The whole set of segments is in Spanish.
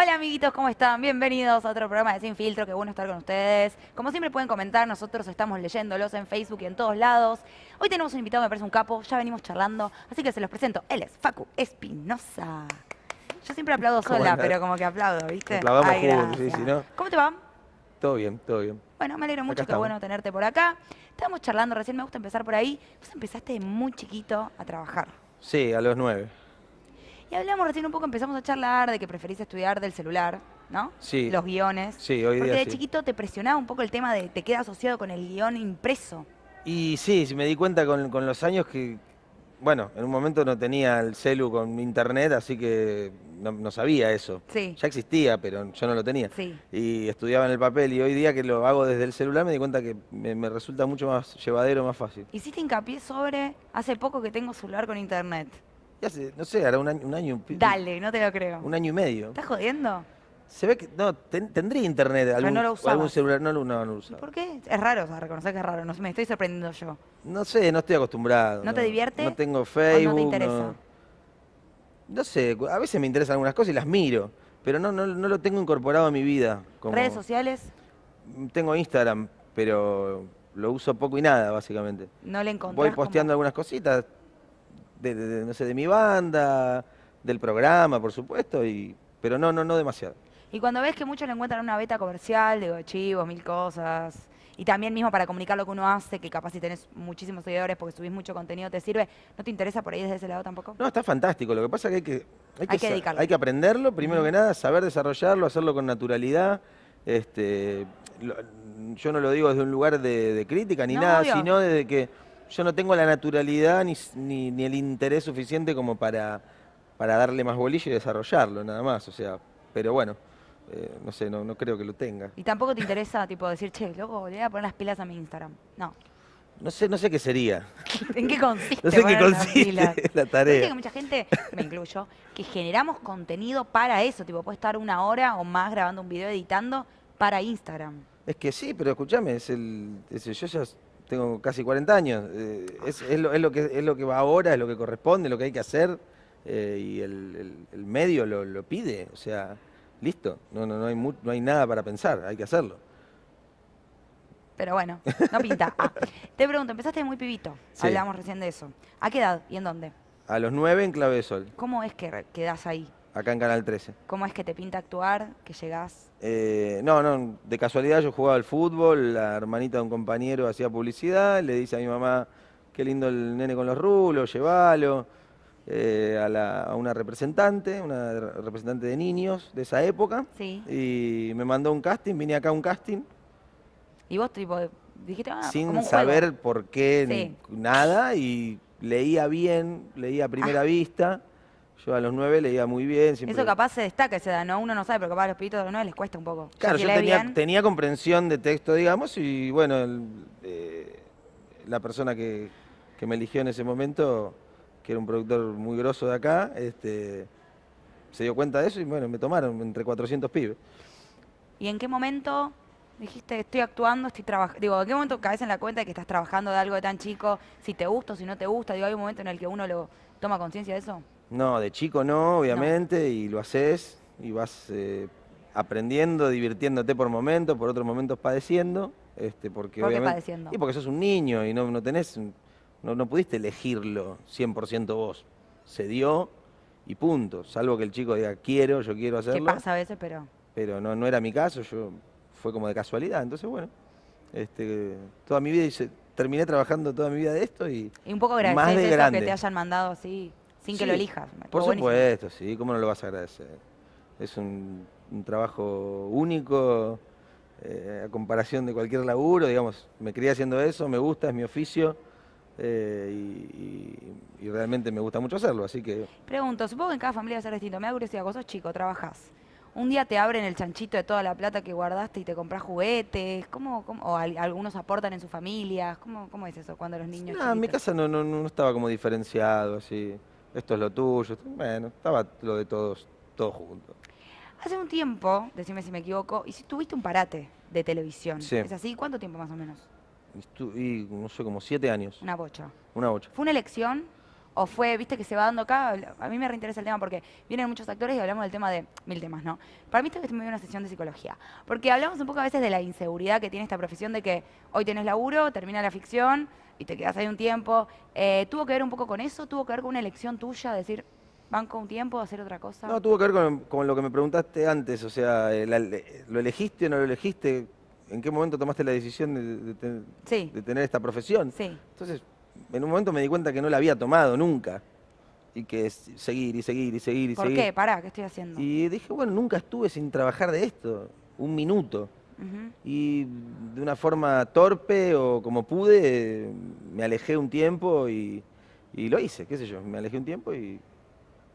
Hola amiguitos, ¿cómo están? Bienvenidos a otro programa de Sin Filtro, qué bueno estar con ustedes. Como siempre pueden comentar, nosotros estamos leyéndolos en Facebook y en todos lados. Hoy tenemos un invitado, me parece un capo, ya venimos charlando, así que se los presento. Él es Facu Espinosa. Yo siempre aplaudo sola, pero como que aplaudo, ¿viste? Aplaudamos sí, sí, ¿Cómo te va? Todo bien, todo bien. Bueno, me alegro mucho, qué bueno tenerte por acá. Estamos charlando recién, me gusta empezar por ahí. Vos empezaste muy chiquito a trabajar. Sí, a los nueve. Y hablamos recién un poco, empezamos a charlar de que preferís estudiar del celular, ¿no? Sí. Los guiones. Sí, hoy Porque de chiquito te presionaba un poco el tema de te queda asociado con el guión impreso. Y sí, me di cuenta con, los años que, bueno, en un momento no tenía el celu con internet, así que no, sabía eso. Sí. Ya existía, pero yo no lo tenía. Sí. Y estudiaba en el papel y hoy día que lo hago desde el celular me di cuenta que me, me resulta mucho más llevadero, más fácil. Hiciste hincapié sobre hace poco que tengo celular con internet. Ya sé, no sé, hará un año, un año. Dale, no te lo creo. Un año y medio. ¿Estás jodiendo? Se ve que. No, tendría internet. Algún, no lo usaba. Algún celular. No, lo usaba. ¿Por qué? Es raro, o sea, reconocer que es raro. No, me estoy sorprendiendo yo. No sé, no estoy acostumbrado. ¿No, te divierte? No tengo Facebook. no te interesa? No, sé, a veces me interesan algunas cosas y las miro. Pero no, no, lo tengo incorporado a mi vida. ¿Redes sociales? Mm, tengo Instagram, pero lo uso poco y nada, básicamente. No le encontré. Voy posteando algunas cositas, de, no sé, de mi banda, del programa, por supuesto, y, pero no, no, no demasiado. Y cuando ves que muchos le encuentran una beta comercial, digo, archivos, mil cosas, y también mismo para comunicar lo que uno hace, que capaz si tenés muchísimos seguidores porque subís mucho contenido te sirve, ¿no te interesa por ahí desde ese lado tampoco? No, está fantástico, lo que pasa es que hay que, hay que, aprenderlo, primero que nada, saber desarrollarlo, hacerlo con naturalidad, este, yo no lo digo desde un lugar de, crítica ni nada, sino desde que yo no tengo la naturalidad ni, el interés suficiente como para, para darle más bolillo y desarrollarlo, nada más. O sea, pero bueno, eh, no sé, no, no creo que lo tenga. ¿Y tampoco te interesa, tipo, decir, che, loco, le voy a poner las pilas a mi Instagram? No. No sé, no sé qué sería. ¿En qué consiste? No sé qué consiste la tarea. que mucha gente, me incluyo, que generamos contenido para eso. Tipo, puede estar una hora o más grabando un video editando para Instagram. Es que sí, pero escúchame, es el, yo tengo casi 40 años. Eh, es, lo, que, es lo que va ahora, es lo que corresponde, lo que hay que hacer eh, y el, medio lo, pide. O sea, listo, no, no, no, hay no hay nada para pensar, hay que hacerlo. Pero bueno, no pinta. Ah, te pregunto, empezaste muy pibito, hablábamos recién de eso. ¿A qué edad y en dónde? A los nueve en Clave de Sol. ¿Cómo es que quedas ahí? acá en Canal 13. ¿Cómo es que te pinta actuar, que llegás? Eh, no, no, de casualidad yo jugaba al fútbol, la hermanita de un compañero hacía publicidad, le dice a mi mamá, qué lindo el nene con los rulos, llévalo, eh, a, una representante, una representante de niños de esa época, sí. y me mandó un casting, vine acá a un casting. ¿Y vos tipo, dijiste, ah, Sin saber por qué, nada, y leía bien, leía a primera ah. vista yo a los nueve leía muy bien. Eso capaz se destaca esa edad, Uno no sabe, pero capaz a los pibitos de los nueve les cuesta un poco. Claro, yo, tenía, comprensión de texto, digamos, y bueno, eh, la persona que, me eligió en ese momento, que era un productor muy groso de acá, este, se dio cuenta de eso y bueno, me tomaron entre 400 pibes. ¿Y en qué momento dijiste, estoy actuando, estoy trabajando. Digo, ¿en qué momento caes en la cuenta de que estás trabajando de algo de tan chico? Si te gusta o si no te gusta. Digo, ¿hay un momento en el que uno lo toma conciencia de eso? No, de chico no, obviamente, y lo haces y vas eh, aprendiendo, divirtiéndote por momentos, por otros momentos padeciendo. Este, porque ¿Por qué padeciendo? Y porque sos un niño y no, tenés, no, pudiste elegirlo 100% vos. Se dio y punto. Salvo que el chico diga, quiero, yo quiero hacerlo. qué pasa a veces, pero... Pero no, no era mi caso, yo fue como de casualidad. Entonces, bueno, este, toda mi vida hice, terminé trabajando toda mi vida de esto y. un poco más que te hayan mandado así, sin que lo elijas. Por supuesto, sí, ¿cómo no lo vas a agradecer? Es un, trabajo único, eh, a comparación de cualquier laburo, digamos, me crié haciendo eso, me gusta, es mi oficio. Eh, y, realmente me gusta mucho hacerlo, así que... Pregunto, supongo que en cada familia va a ser distinto. Me da curiosidad, vos sos chico, trabajás un día te abren el chanchito de toda la plata que guardaste y te compras juguetes, ¿cómo, o algunos aportan en sus familias, ¿Cómo, es eso cuando los niños... No, en mi casa no, no, no, estaba como diferenciado, así, esto es lo tuyo, bueno, estaba lo de todos, todos juntos. Hace un tiempo, decime si me equivoco, y si tuviste un parate de televisión, sí. ¿es así? ¿Cuánto tiempo más o menos? Y, no sé, como siete años. Una bocha. Una bocha. ¿Fue una elección? o fue, viste que se va dando acá, a mí me reinteresa el tema porque vienen muchos actores y hablamos del tema de mil temas, ¿no? Para mí esto es una sesión de psicología, porque hablamos un poco a veces de la inseguridad que tiene esta profesión de que hoy tenés laburo, termina la ficción y te quedas ahí un tiempo. Eh, ¿Tuvo que ver un poco con eso? ¿Tuvo que ver con una elección tuya? Decir, banco un tiempo, hacer otra cosa. No, tuvo que ver con, lo que me preguntaste antes, o sea, eh, ¿lo elegiste o no lo elegiste? ¿En qué momento tomaste la decisión de, de tener esta profesión? Sí. Entonces, en un momento me di cuenta que no la había tomado nunca. Y que seguir y seguir y seguir y seguir. ¿Por qué? Pará, ¿qué estoy haciendo? Y dije, bueno, nunca estuve sin trabajar de esto, un minuto. Y de una forma torpe o como pude, me alejé un tiempo y, lo hice, qué sé yo, me alejé un tiempo y,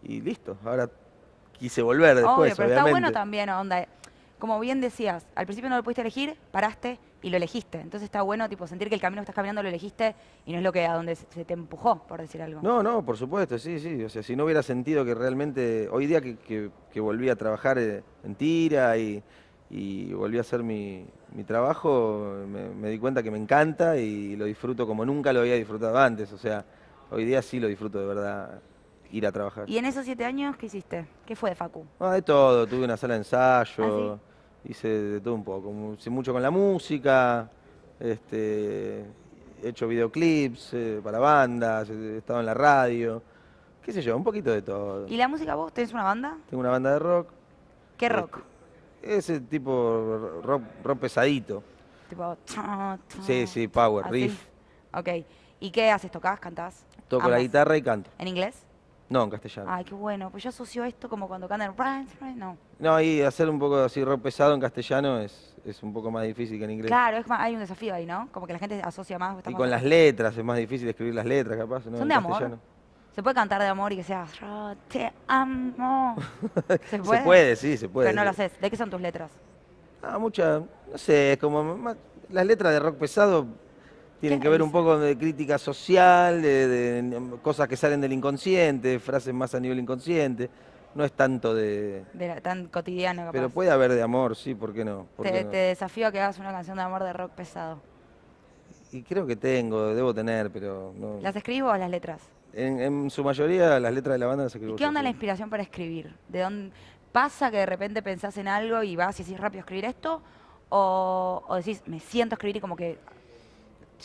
listo. Ahora quise volver después. pero está bueno también, onda como bien decías, al principio no lo pudiste elegir, paraste y lo elegiste. Entonces está bueno tipo sentir que el camino que estás caminando lo elegiste y no es lo que a donde se te empujó, por decir algo. No, no, por supuesto, sí, sí. O sea, si no hubiera sentido que realmente, hoy día que, volví a trabajar eh, en tira y, volví a hacer mi, trabajo, me, di cuenta que me encanta y lo disfruto como nunca lo había disfrutado antes. O sea, hoy día sí lo disfruto de verdad ir a trabajar. ¿Y en esos siete años qué hiciste? ¿Qué fue de Facu? Ah, de todo, tuve una sala de ensayo. Ah, hice de todo un poco, mucho con la música, este, he hecho videoclips eh, para bandas, he estado en la radio, qué sé yo, un poquito de todo. ¿Y la música vos? ¿Tenés una banda? Tengo una banda de rock. ¿Qué rock? Ese tipo rock, rock pesadito. Tipo... Sí, sí, power, riff. Ok. ¿Y qué haces? ¿Tocás? ¿Cantás? Toco la guitarra y canto. ¿En inglés? No, en castellano. Ay, qué bueno. Pues yo asocio esto como cuando cantan no. No, y hacer un poco así rock pesado en castellano es, un poco más difícil que en inglés. Claro, hay un desafío ahí, ¿no? Como que la gente asocia más. Y con las letras, es más difícil escribir las letras, capaz. Son de amor. Se puede cantar de amor y que sea te amo. ¿Se puede? se puede, sí, se puede. Pero no lo haces. ¿De qué son tus letras? Ah, muchas, no sé, como las letras de rock pesado tienen que ver un poco de crítica social, de, cosas que salen del inconsciente, frases más a nivel inconsciente. No es tanto de... tan cotidiano capaz. Pero puede haber de amor, sí, ¿por qué no? te, desafío a que hagas una canción de amor de rock pesado. Y creo que tengo, debo tener, pero ¿Las escribo o las letras? En, su mayoría las letras de la banda las escribo. ¿Y qué onda la inspiración para escribir? ¿De dónde pasa que de repente pensás en algo y vas y decís rápido escribir esto? O, o, decís, me siento a escribir y como que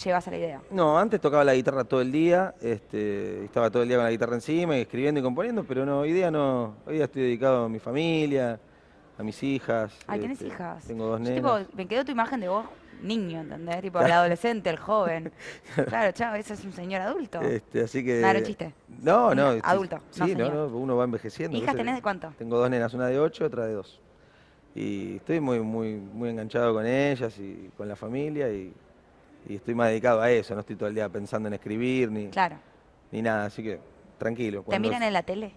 llevas a la idea? No, antes tocaba la guitarra todo el día, este, estaba todo el día con la guitarra encima y escribiendo y componiendo, pero no, hoy día no, hoy día estoy dedicado a mi familia, a mis hijas. ¿Ah, tienes este, hijas? Tengo dos nenas. me quedó tu imagen de vos niño, ¿entendés? Tipo, el adolescente, el joven. claro, chavo, ese es un señor adulto. Este, así que... Claro, chiste. No, no. adulto. Sí, no, no, uno va envejeciendo. ¿Hijas tenés de cuánto? Tengo dos nenas, una de ocho, otra de dos. Y estoy muy, muy, muy enganchado con ellas y con la familia y y estoy más dedicado a eso, no estoy todo el día pensando en escribir ni, ni nada, así que tranquilo. ¿Te miran en la tele?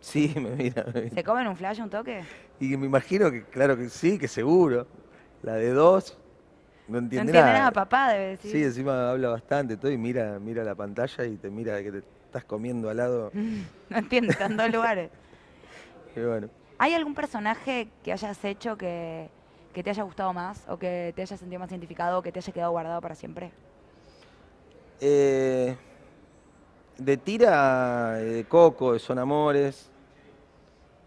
Sí, me miran. ¿Se comen un flash, un toque? Y me imagino que, claro que sí, que seguro. La de dos, no entiende, no entiende nada. papá, debe decir. Sí, encima habla bastante, todo, y mira, mira la pantalla y te mira que te estás comiendo al lado. no entiendo, están dos lugares. ¿Hay algún personaje que hayas hecho que, que te haya gustado más o que te haya sentido más identificado o que te haya quedado guardado para siempre? Eh, de tira, eh, de Coco, de Son Amores.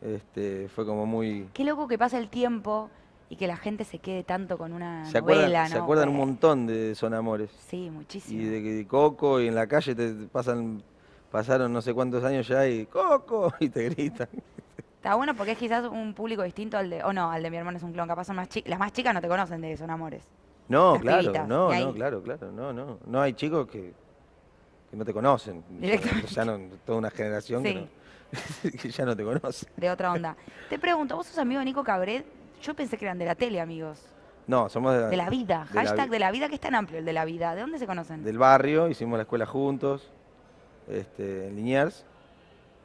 Este, fue como muy... Qué loco que pasa el tiempo y que la gente se quede tanto con una se acuerdan, Se acuerdan un montón de Son Amores. Sí, muchísimo. Y de, de Coco, y en la calle te pasan, pasaron no sé cuántos años ya y ¡Coco! Y te gritan. Está bueno porque es quizás un público distinto al de. O oh no, al de mi hermano es un clon. Capaz son Las más chicas no te conocen de son amores. No, claro, no, no, claro, claro. No, no. No hay chicos que, no te conocen. Directamente. Ya no, toda una generación que, ya no te conoce. De otra onda. te pregunto, ¿vos sos amigo Nico Cabret? Yo pensé que eran de la tele, amigos. No, somos de la, de la vida. Hashtag de la vida, que es tan amplio el de la vida. ¿De dónde se conocen? Del barrio, hicimos la escuela juntos, este, en Liniers.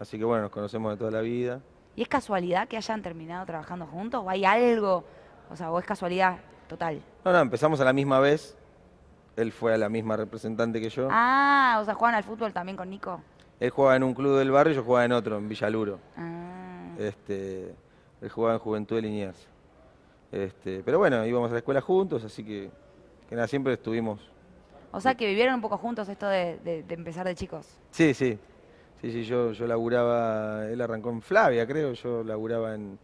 Así que bueno, nos conocemos de toda la vida. ¿Y es casualidad que hayan terminado trabajando juntos? ¿O hay algo? O sea, ¿o es casualidad total? No, no, empezamos a la misma vez. Él fue a la misma representante que yo. Ah, o sea, ¿jugaban al fútbol también con Nico. Él jugaba en un club del barrio y yo jugaba en otro, en Villaluro. Ah. Este, él jugaba en Juventud de Liniers. Este, pero bueno, íbamos a la escuela juntos, así que, nada, siempre estuvimos. O sea, que vivieron un poco juntos esto de empezar de chicos. Sí, sí, Sí, sí, yo, yo laburaba, él arrancó en Flavia, creo, yo laburaba en,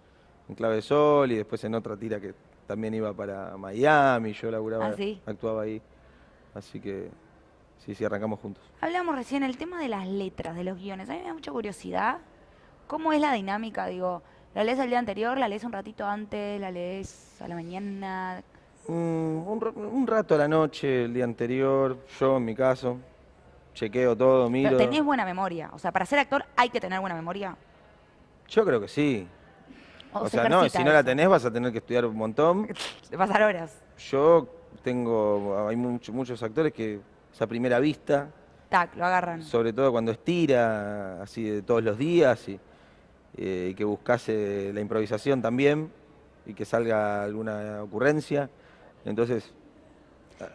en Clave Sol y después en otra tira que también iba para Miami, yo laburaba, ah, actuaba ahí. Así que sí, sí, arrancamos juntos. Hablamos recién el tema de las letras, de los guiones. A mí me da mucha curiosidad cómo es la dinámica, digo, ¿la lees el día anterior, la lees un ratito antes, la lees a la mañana? Mm, un, un, rato a la noche, el día anterior, yo en mi caso, chequeo todo, miro. Pero tenés buena memoria. O sea, para ser actor hay que tener buena memoria. Yo creo que sí. O, sea, no, si no la tenés vas a tener que estudiar un montón. De Pasar horas. Yo tengo, hay muchos actores que esa primera vista. Tac, lo agarran. Sobre todo cuando estira, así de todos los días, y, eh, que buscase la improvisación también, y que salga alguna ocurrencia. Entonces,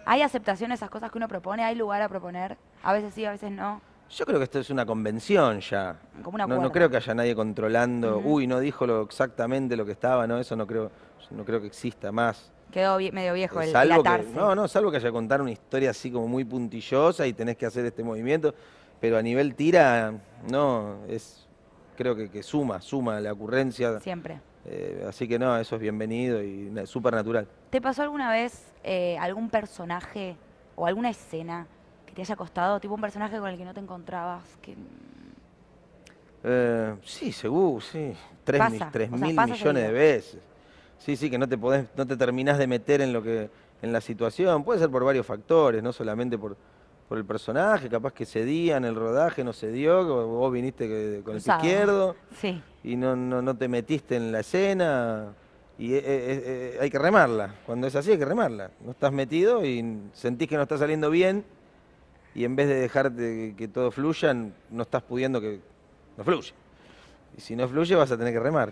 ¿Hay aceptación a esas cosas que uno propone? ¿Hay lugar a proponer? A veces sí, a veces no. Yo creo que esto es una convención ya. Como una no, no creo que haya nadie controlando, uy, no dijo exactamente lo que estaba, no, eso no creo, no creo que exista más. Quedó medio viejo el, salvo que, No, no, salvo que haya contar una historia así como muy puntillosa y tenés que hacer este movimiento, pero a nivel tira, no, es creo que, que suma, suma la ocurrencia. Siempre. Eh, así que no, eso es bienvenido y súper natural. ¿Te pasó alguna vez eh, algún personaje o alguna escena que te haya costado? Tipo un personaje con el que no te encontrabas. Que... Eh, sí, seguro, sí. Tres, mil millones de veces. Sí, sí, que no te podés, no te terminás de meter en lo que, en la situación. Puede ser por varios factores, no solamente por, por el personaje, capaz que cedía en el rodaje, no se dio, vos viniste con el izquierdo sí. y no, no, te metiste en la escena. Y eh, eh, eh, hay que remarla, cuando es así hay que remarla. No estás metido y sentís que no está saliendo bien y en vez de dejarte que todo fluya, no estás pudiendo que no fluya. Y si no fluye vas a tener que remar.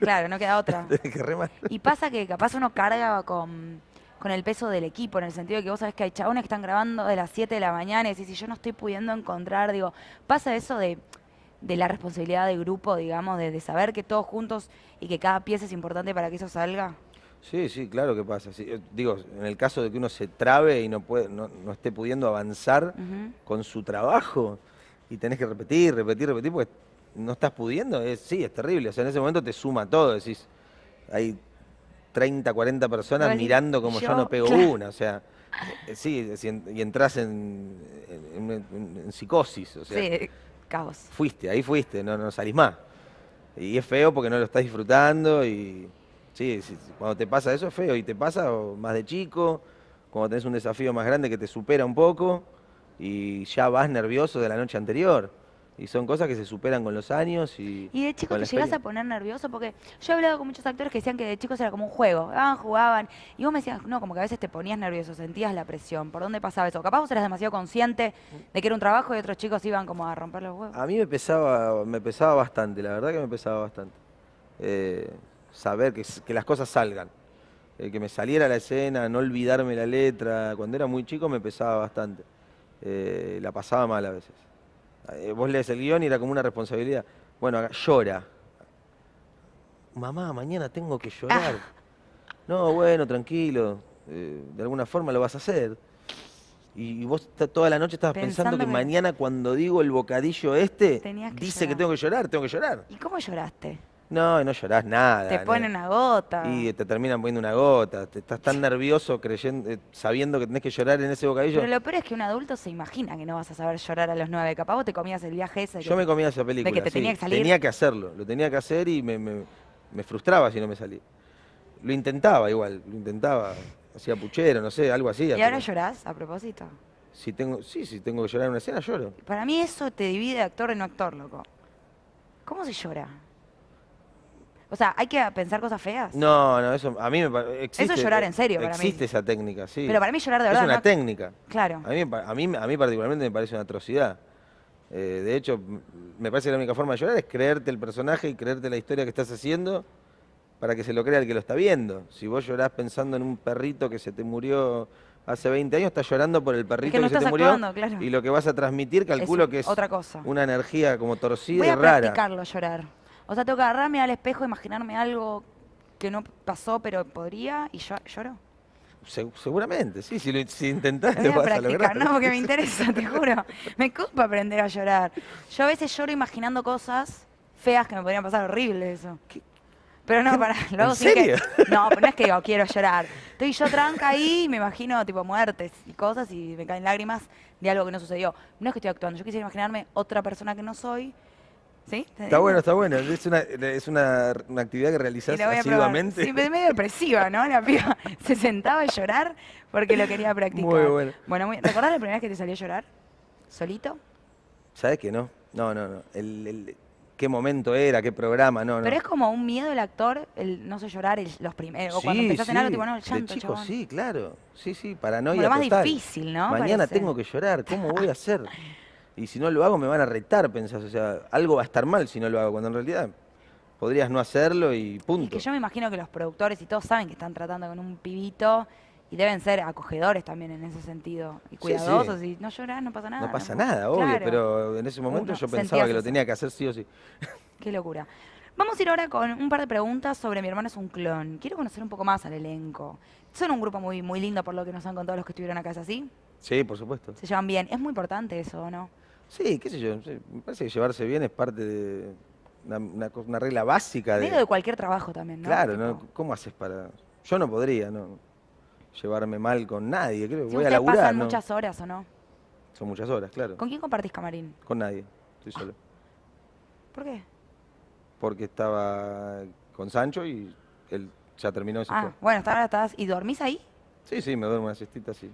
Claro, no queda otra. que remar. Y pasa que capaz uno carga con con el peso del equipo, en el sentido de que vos sabés que hay chabones que están grabando de las 7 de la mañana y decís, si yo no estoy pudiendo encontrar, digo, pasa eso de, la responsabilidad de grupo, digamos, de, saber que todos juntos y que cada pieza es importante para que eso salga? Sí, sí, claro que pasa. Eh, digo, en el caso de que uno se trabe y no, puede, no, esté pudiendo avanzar con su trabajo y tenés que repetir, repetir, repetir, porque no estás pudiendo, es, sí, es terrible. O sea, en ese momento te suma todo, decís, hay 30, 40 personas mirando como yo, no pego una, o sea. Eh, sí, eh, y entras en, psicosis, o sea. Sí, caos. Fuiste, ahí fuiste, no, no salís más. Y es feo porque no lo estás disfrutando y sí, cuando te pasa eso es feo y te pasa más de chico, cuando tenés un desafío más grande que te supera un poco y ya vas nervioso de la noche anterior y son cosas que se superan con los años y. Y de chico te llegas a poner nervioso porque yo he hablado con muchos actores que decían que de chicos era como un juego, ah, jugaban, y vos me decías, no, como que a veces te ponías nervioso, sentías la presión, ¿por dónde pasaba eso? Capaz vos eras demasiado consciente de que era un trabajo y otros chicos iban como a romper los huevos. A mí me pesaba, me pesaba bastante, la verdad que me pesaba bastante. Eh, saber que, las cosas salgan. Eh, que me saliera la escena, no olvidarme la letra. Cuando era muy chico me pesaba bastante. Eh, la pasaba mal a veces. Eh, vos lees el guión y era como una responsabilidad. Bueno, llora. Mamá, mañana tengo que llorar. Ah. No, bueno, tranquilo. Eh, de alguna forma lo vas a hacer. Y, vos toda la noche estabas pensando, que, mañana cuando digo el bocadillo este, dice que tengo que llorar, tengo que llorar. ¿Y cómo lloraste? No, no llorás nada. Te ponen una gota. Y te terminan poniendo una gota. Te estás tan nervioso creyendo, eh, sabiendo que tenés que llorar en ese bocadillo. Pero lo peor es que un adulto se imagina que no vas a saber llorar a los nueve. Capaz vos te comías el viaje ese. Yo me comía esa película. De que te tenía que salir. Tenía que hacerlo. Lo tenía que hacer y me, frustraba si no me salía. Lo intentaba igual, lo intentaba. Hacía puchero, no sé, algo así. ¿Y ahora llorás a propósito? Si tengo, sí, si tengo que llorar en una escena, lloro. Para mí eso te divide actor en no actor, loco. ¿Cómo se llora? O sea, hay que pensar cosas feas. No, no, eso a mí me parece. Eso es llorar en serio, para mí. Existe esa técnica, sí. Pero para mí llorar de verdad. Es una técnica. Claro. A mí, a, mí, particularmente me parece una atrocidad. Eh, de hecho, me parece que la única forma de llorar es creerte el personaje y creerte la historia que estás haciendo para que se lo crea el que lo está viendo. Si vos llorás pensando en un perrito que se te murió hace 20 años, estás llorando por el perrito que, se te murió. Y lo que vas a transmitir, calculo que es otra cosa. una energía como torcida Voy a llorar. O sea, tengo que agarrarme al espejo, imaginarme algo que no pasó, pero podría, y yo, lloro. seguramente, sí, si, lo, No, porque me interesa, te juro. Me culpa aprender a llorar. Yo a veces lloro imaginando cosas feas que me podrían pasar, horribles. eso. Pero no, para, luego sí que. No, pero no es que digo, quiero llorar. Estoy yo tranca ahí y me imagino tipo muertes y cosas y me caen lágrimas de algo que no sucedió. No es que estoy actuando, yo quisiera imaginarme otra persona que no soy Está, bueno, está bueno. Es una, actividad que realizás asiduamente. Sí, pero medio depresiva, ¿no? La piba se sentaba a llorar porque lo quería practicar. Muy bueno. ¿recordás la primera vez que te salió a llorar? ¿Solito? ¿Sabes que no? No, no, no. El, ¿Qué momento era? ¿Qué programa? No, no. Pero es como un miedo el actor, el no sé llorar, los primeros. Eh, sí, cuando empezás sí. en algo, tipo, no, llanto, sí, claro. Sí, sí, paranoia lo más difícil, ¿no? Mañana tengo que llorar, ¿cómo voy a hacer? y si no lo hago me van a retar, pensás, o sea, algo va a estar mal si no lo hago, cuando en realidad podrías no hacerlo y punto. Y que yo me imagino que los productores y todos saben que están tratando con un pibito y deben ser acogedores también en ese sentido y cuidadosos y no llorar no pasa nada. No pasa nada, obvio, pero en ese momento yo pensaba que lo tenía que hacer sí o sí. Qué locura. Vamos a ir ahora con un par de preguntas sobre Mi hermano es un clon. Quiero conocer un poco más al elenco. Son un grupo muy, muy lindo por lo que nos han contado los que estuvieron acá, ¿es así? Sí, por supuesto. Se llevan bien. Es muy importante eso, ¿no? Sí, qué sé yo, me parece que llevarse bien es parte de una, regla básica. de... de cualquier trabajo también, ¿no? Claro, ¿cómo haces para...? Yo no podría, ¿no? Llevarme mal con nadie, creo que voy a laburar, pasan muchas horas o no? Son muchas horas, claro. ¿Con quién compartís camarín? Con nadie, estoy solo. ¿Por qué? Porque estaba con Sancho y él ya terminó ese... ah, Bueno, estabas estás... ¿Y dormís ahí? Sí, sí, me duermo una siestita, sí.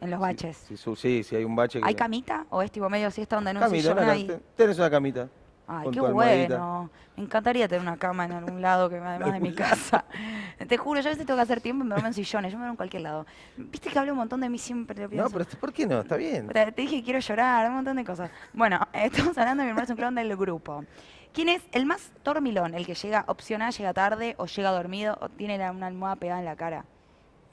En los baches. Sí, sí, hay un bache. ¿Hay camita o es tipo medio siesta donde no camita, un ahí. Tenés una camita. Ay, qué bueno. Me encantaría tener una cama en algún lado que además de mi casa. Te juro, yo a veces tengo que hacer tiempo y me duermo en sillones, yo me duermo en cualquier lado. Viste que hablo un montón de mí siempre, No, pero ¿por qué no? Está bien. Te, dije que quiero llorar, un montón de cosas. Bueno, estamos hablando de mi hermano es un clon del grupo. ¿Quién es el más dormilón? El que llega opcional, llega tarde o llega dormido o tiene una almohada pegada en la cara.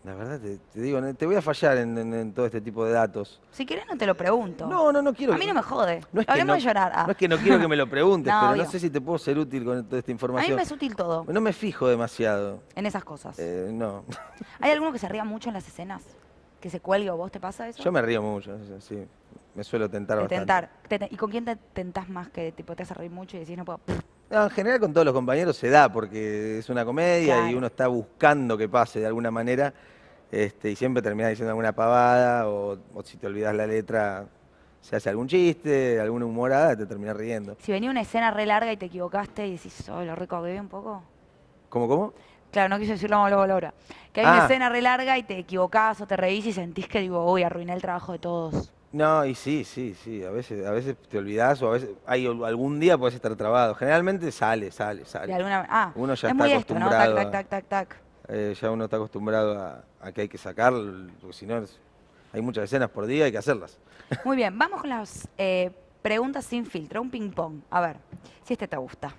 La verdad te, digo, te voy a fallar en, todo este tipo de datos. Si quieres no te lo pregunto. No, no, no quiero. A mí no me jode. No es que no, llorar. Ah. No es que no quiero que me lo preguntes, pero no sé si te puedo ser útil con toda esta información. A mí me es útil todo. No me fijo demasiado. En esas cosas. Eh, no. ¿Hay alguno que se ría mucho en las escenas? ¿Que se cuelga o vos te pasa eso? Yo me río mucho, sí. Me suelo tentar te ¿Y con quién te tentás más que tipo te hace reír mucho y decís no puedo... No, en general con todos los compañeros se da, porque es una comedia y uno está buscando que pase de alguna manera este, y siempre terminás diciendo alguna pavada o, si te olvidas la letra se hace algún chiste, alguna humorada, y te terminas riendo. Si venía una escena re larga y te equivocaste y decís, oh, lo recogí un poco. ¿Cómo, cómo? Claro, no quise decirlo como ahora. Que hay una ah. escena re larga y te equivocás o te reís y sentís que digo, uy, arruiné el trabajo de todos. No, y sí, sí, sí. A veces, a veces te olvidas o a veces hay algún día puedes estar trabado. Generalmente sale, sale, sale. Ah, uno ya está acostumbrado. ya uno está acostumbrado a, que hay que sacarlo, porque si no hay muchas escenas por día, hay que hacerlas. Muy bien, vamos con las eh, preguntas sin filtro, un ping pong. A ver, si este te gusta.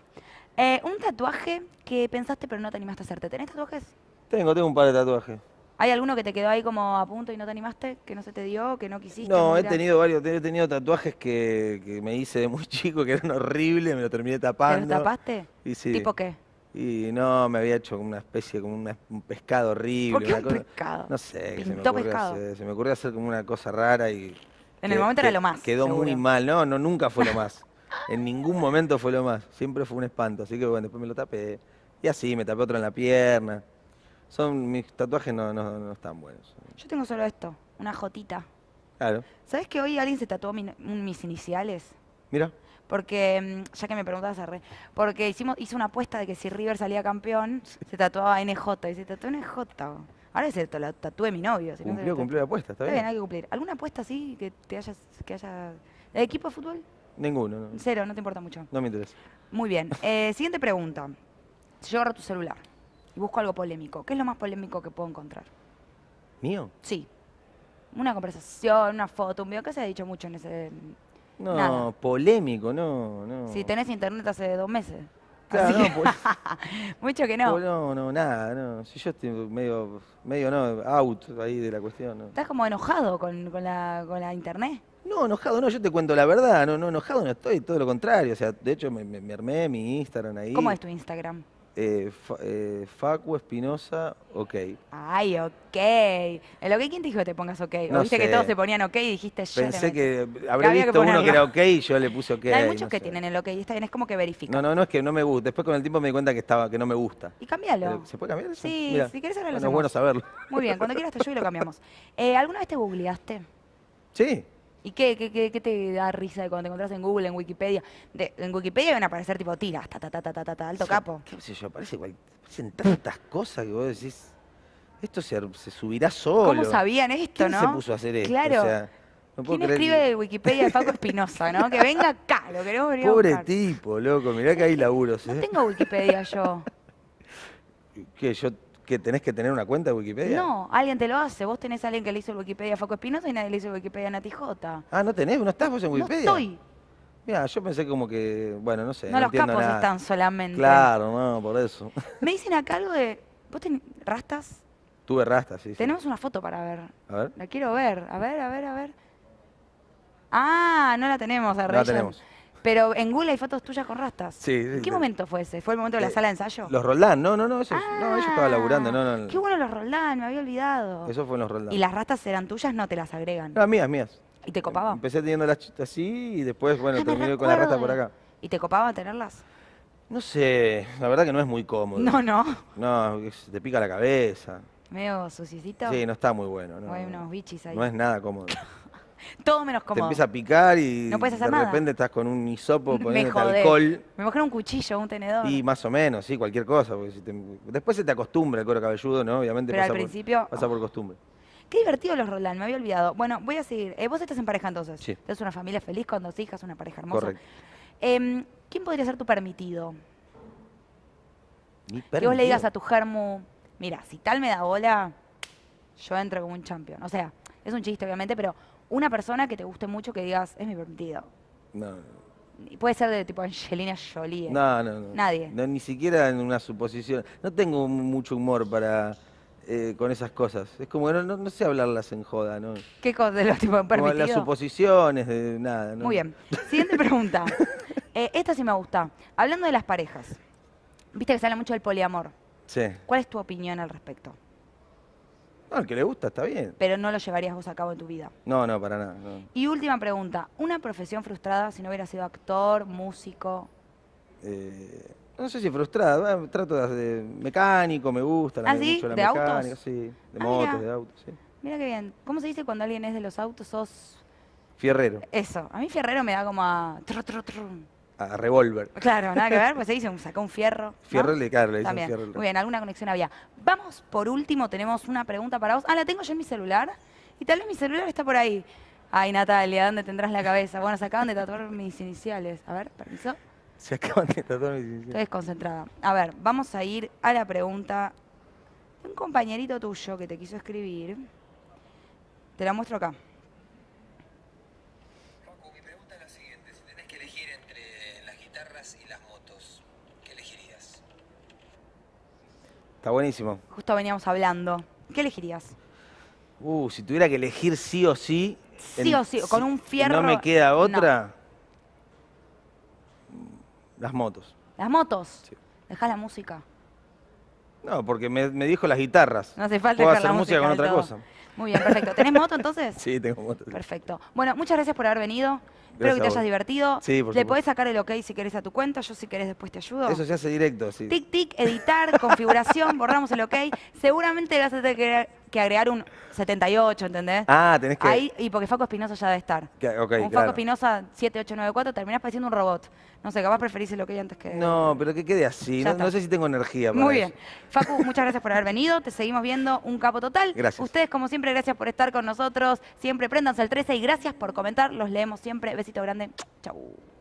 Eh, un tatuaje que pensaste pero no te animaste a hacerte. ¿Tenés tatuajes? Tengo, tengo un par de tatuajes. ¿Hay alguno que te quedó ahí como a punto y no te animaste? ¿Que no se te dio? ¿Que no quisiste? No, he tenido varios. He tenido tatuajes que, me hice de muy chico, que eran horribles, me lo terminé tapando. ¿Te lo tapaste? Y sí. ¿Tipo qué? Y no, me había hecho como una especie, como un pescado horrible. ¿Por qué pescado? No sé. Se me, se me, ocurrió hacer como una cosa rara y... En el momento era lo más. Quedó muy mal, no, no, nunca fue lo más. en ningún momento fue lo más. Siempre fue un espanto. Así que bueno, después me lo tapé. Y así, me tapé otro en la pierna. Son, mis tatuajes no, están buenos. Yo tengo solo esto, una jotita. Claro. ¿Sabes que hoy alguien se tatuó mis iniciales? Mira. Porque, mm, ya que me preguntabas, porque hicimos, hice una apuesta de que si River salía campeón, se tatuaba NJ. Y se tatuó NJ. Ahora se la tatué mi novio. si Cumplió, la apuesta, ¿está bien, hay que cumplir. ¿Alguna apuesta así que te hayas, que haya... ¿El equipo de fútbol? Ninguno, no, Cero, no te importa mucho. no me interesa. Muy bien. Eh, siguiente pregunta. Si yo agarro tu celular y busco algo polémico. ¿Qué es lo más polémico que puedo encontrar? ¿Mío? Sí. Una conversación, una foto, un video que se ha dicho mucho en ese... No, polémico, no, no. Si tenés internet hace dos meses. Claro, no, pues... Mucho que no. Pues, no, no, nada, no. Si yo estoy medio, medio no, out ahí de la cuestión. ¿Estás como enojado con, la, internet? No, enojado no, yo te cuento la verdad, no, no, enojado no estoy, todo lo contrario. O sea, de hecho me armé mi Instagram ahí. ¿Cómo es tu Instagram? Eh, eh, Facu Espinosa, ok. Ay, ok. El ok, ¿quién te dijo que te pongas ok? ¿O viste que todos se ponían ok y dijiste yo? Pensé que habría visto uno que era ok y yo le puse ok. hay muchos que tienen el ok y está bien, es como que verifica. No, no, no es que no me gusta. Después con el tiempo me di cuenta que estaba, que no me gusta. Y cambialo. ¿Se puede cambiar eso? Sí, si quieres ahora es bueno saberlo. Muy bien, cuando quieras te yo y lo cambiamos. Eh, ¿Alguna vez te googleaste? Sí. ¿Y qué, qué, qué, qué te da risa de cuando te encontrás en Google, en Wikipedia? en Wikipedia van a aparecer tipo tiras, ta, ta, ta, ta, ta, alto capo. ¿Qué sé yo? tantas cosas que vos decís, esto se, se subirá solo. ¿Cómo sabían esto, ¿Quién no? se puso a hacer esto? Claro. O sea, ¿Quién escribe Wikipedia de Paco Espinosa, no? Que venga acá, lo queremos ver. Pobre tipo, loco, mirá que hay laburos. ¿eh? No tengo Wikipedia yo. ¿Qué? Yo que tenés que tener una cuenta de Wikipedia? No, alguien te lo hace. Vos tenés a alguien que le hizo Wikipedia a Faco Espinosa y nadie le hizo Wikipedia a Nati Ah, no tenés, no estás vos en Wikipedia. No estoy. Mira, yo pensé como que, bueno, no sé. No, los campos están solamente. Claro, no, por eso. Me dicen acá algo de. ¿Vos tenés rastas? Tuve rastas, sí, Tenemos una foto para ver. A ver. La quiero ver. A ver, a ver, a ver. Ah, no la tenemos, a No la tenemos. Pero en Google hay fotos tuyas con rastas. Sí. ¿En qué momento fue ese? ¿Fue el momento de la eh, sala de ensayo? Los Roldán, no, no, no, eso, ah, no, laburando, no, no, Qué bueno los Roldán, me había olvidado. Eso fue en los Roldán. ¿Y las rastas eran tuyas? ¿No te las agregan? No, mías, mías. ¿Y te copaba? Empecé teniendo las así y después, bueno, terminé con las rastas por acá. ¿Y te copaba tenerlas? No sé, la verdad que no es muy cómodo. No, no. No, te pica la cabeza. meo sucicito. Sí, no está muy bueno. No, hay unos bichis ahí. No es nada cómodo. Todo menos cómodo. Te empieza a picar y de repente estás con un hisopo poniendo alcohol. Me imagino un cuchillo, un tenedor. Y más o menos, sí, cualquier cosa. después se te acostumbra el cuero cabelludo, ¿no? Obviamente Pero pasa al principio... Por, pasa por costumbre. Qué divertido los Roland, me había olvidado. Bueno, voy a seguir. Eh, vos estás en pareja entonces. Sí. Es una familia feliz con dos hijas, una pareja hermosa. Correcto. Em, ¿Quién podría ser tu permitido? ¿Mi permitido? Que vos le digas a tu germu, mira, si tal me da bola, yo entro como un champion. O sea, es un chiste obviamente, pero una persona que te guste mucho que digas, es mi permitido. No. puede ser de tipo Angelina Jolie. ¿eh? No, no, Nadie. ni siquiera en una suposición. No tengo mucho humor para eh, con esas cosas. Es como no, sé hablarlas en joda, ¿no? ¿Qué cosa de los tipos permitido? Como las suposiciones, de nada. ¿no? Muy bien. Siguiente pregunta. eh, esta sí me gusta. Hablando de las parejas, viste que se habla mucho del poliamor. Sí. ¿Cuál es tu opinión al respecto? No, al que le gusta está bien. Pero no lo llevarías vos a cabo en tu vida. No, no, para nada. Y última pregunta, ¿una profesión frustrada si no hubiera sido actor, músico? Eh, no sé si frustrada, trato de, mecánico, me gusta, la, ¿Ah, sí? ¿De autos? sí, de motos, de autos, sí. Mira qué bien. ¿Cómo se dice cuando alguien es de los autos? Sos... Fierrero. Eso. A mí fierrero me da como a a revólver. Claro, nada que ver, pues se dice, sacó un fierro. Fierro, le, claro, le También. Muy bien, alguna conexión había. Vamos, por último, tenemos una pregunta para vos. Ah, la tengo yo en mi celular y tal vez mi celular está por ahí. Ay, Natalia, ¿dónde tendrás la cabeza? Bueno, se acaban de tatuar mis iniciales. A ver, permiso. Se acaban de tatuar mis iniciales. Estoy desconcentrada. A ver, vamos a ir a la pregunta de un compañerito tuyo que te quiso escribir. Te la muestro acá. Está buenísimo. Justo veníamos hablando. ¿Qué elegirías? Uh, si tuviera que elegir sí o sí. Sí o sí, con un fierro. No me queda otra. Las motos. ¿Las motos? Sí. Dejás la música. No, porque me, dijo las guitarras. No hace falta dejar hacer la música, con otra cosa. Muy bien, perfecto. ¿Tenés moto entonces? sí, tengo moto. Perfecto. Bueno, muchas gracias por haber venido. Espero que te hayas divertido. Sí, Le puedes podés sacar el ok si querés a tu cuenta. Yo si querés después te ayudo. Eso se hace directo, sí. Tic, tic, editar, configuración, borramos el ok. Seguramente vas a tener que agregar un 78, ¿entendés? Ah, tenés que... Ahí, y porque Facu Espinosa ya debe estar. ok, un Faco Espinosa 7894 terminás pareciendo un robot. No sé, capaz preferís el ok antes que... No, pero que quede así. No, sé si tengo energía para Muy bien. Facu, muchas gracias por haber venido. Te seguimos viendo. Un capo total. Gracias. Ustedes, como siempre, gracias por estar con nosotros. Siempre préndanse el 13 y gracias por comentar. Los leemos siempre besito grande. Chau.